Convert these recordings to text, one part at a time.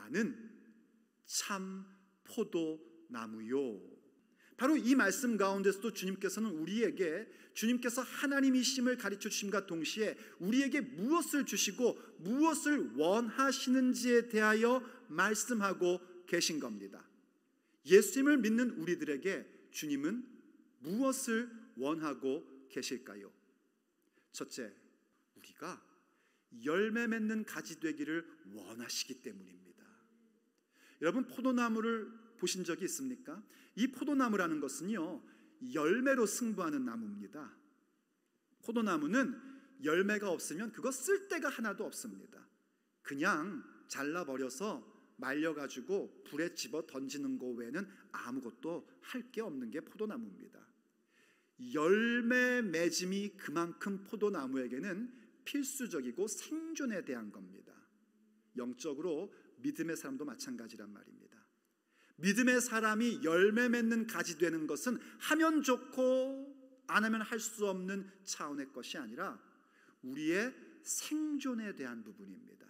나는 참 포도나무요. 바로 이 말씀 가운데서도 주님께서는 우리에게 주님께서 하나님이심을 가르쳐 주심과 동시에 우리에게 무엇을 주시고 무엇을 원하시는지에 대하여 말씀하고 계신 겁니다. 예수님을 믿는 우리들에게 주님은 무엇을 원하고 계실까요? 첫째, 우리가 열매 맺는 가지 되기를 원하시기 때문입니다. 여러분 포도나무를 보신 적이 있습니까? 이 포도나무라는 것은요 열매로 승부하는 나무입니다. 포도나무는 열매가 없으면 그거 쓸 데가 하나도 없습니다. 그냥 잘라 버려서 말려 가지고 불에 집어 던지는 거 외에는 아무것도 할 게 없는 게 포도나무입니다. 열매 맺음이 그만큼 포도나무에게는 필수적이고 생존에 대한 겁니다. 영적으로 믿음의 사람도 마찬가지란 말입니다. 믿음의 사람이 열매 맺는 가지 되는 것은 하면 좋고 안 하면 할 수 없는 차원의 것이 아니라 우리의 생존에 대한 부분입니다.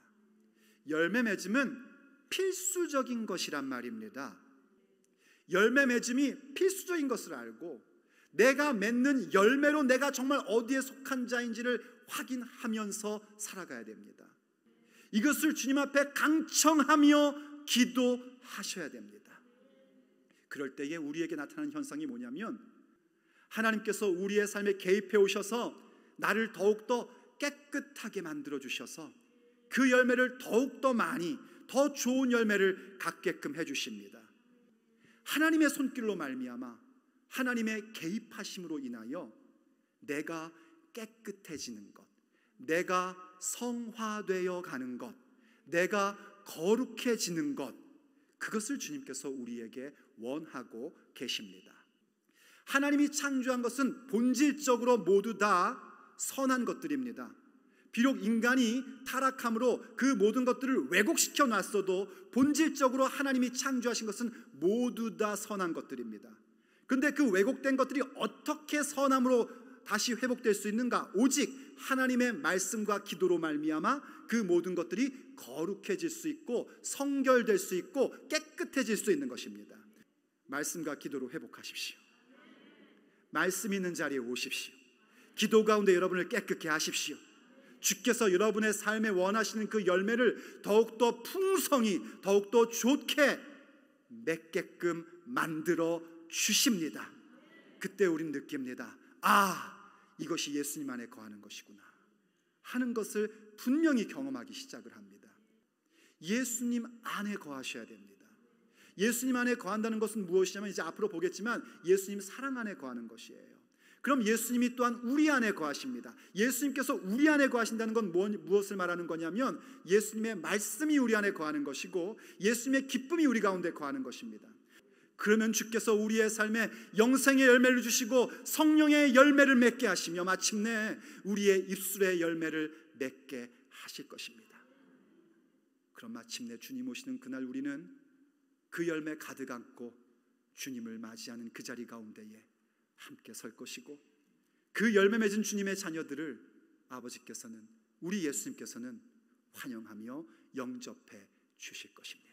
열매 맺음은 필수적인 것이란 말입니다. 열매 맺음이 필수적인 것을 알고 내가 맺는 열매로 내가 정말 어디에 속한 자인지를 확인하면서 살아가야 됩니다. 이것을 주님 앞에 강청하며 기도하셔야 됩니다. 그럴 때에 우리에게 나타나는 현상이 뭐냐면 하나님께서 우리의 삶에 개입해 오셔서 나를 더욱더 깨끗하게 만들어 주셔서 그 열매를 더욱더 많이 더 좋은 열매를 갖게끔 해 주십니다. 하나님의 손길로 말미암아 하나님의 개입하심으로 인하여 내가 깨끗해지는 것 내가 성화되어 가는 것, 내가 거룩해지는 것, 그것을 주님께서 우리에게 원하고 계십니다. 하나님이 창조한 것은 본질적으로 모두 다 선한 것들입니다. 비록 인간이 타락함으로 그 모든 것들을 왜곡시켜 놨어도 본질적으로 하나님이 창조하신 것은 모두 다 선한 것들입니다. 근데 그 왜곡된 것들이 어떻게 선함으로 다시 회복될 수 있는가? 오직 하나님의 말씀과 기도로 말미암아 그 모든 것들이 거룩해질 수 있고 성결될 수 있고 깨끗해질 수 있는 것입니다. 말씀과 기도로 회복하십시오. 말씀 있는 자리에 오십시오. 기도 가운데 여러분을 깨끗게 하십시오. 주께서 여러분의 삶에 원하시는 그 열매를 더욱더 풍성히 더욱더 좋게 맺게끔 만들어 주십니다. 그때 우린 느낍니다. 아, 이것이 예수님 안에 거하는 것이구나 하는 것을 분명히 경험하기 시작을 합니다. 예수님 안에 거하셔야 됩니다. 예수님 안에 거한다는 것은 무엇이냐면 이제 앞으로 보겠지만 예수님 사랑 안에 거하는 것이에요. 그럼 예수님이 또한 우리 안에 거하십니다. 예수님께서 우리 안에 거하신다는 건 무엇을 말하는 거냐면 예수님의 말씀이 우리 안에 거하는 것이고 예수님의 기쁨이 우리 가운데 거하는 것입니다. 그러면 주께서 우리의 삶에 영생의 열매를 주시고 성령의 열매를 맺게 하시며 마침내 우리의 입술의 열매를 맺게 하실 것입니다. 그럼 마침내 주님 오시는 그날 우리는 그 열매 가득 안고 주님을 맞이하는 그 자리 가운데에 함께 설 것이고 그 열매 맺은 주님의 자녀들을 아버지께서는 우리 예수님께서는 환영하며 영접해 주실 것입니다.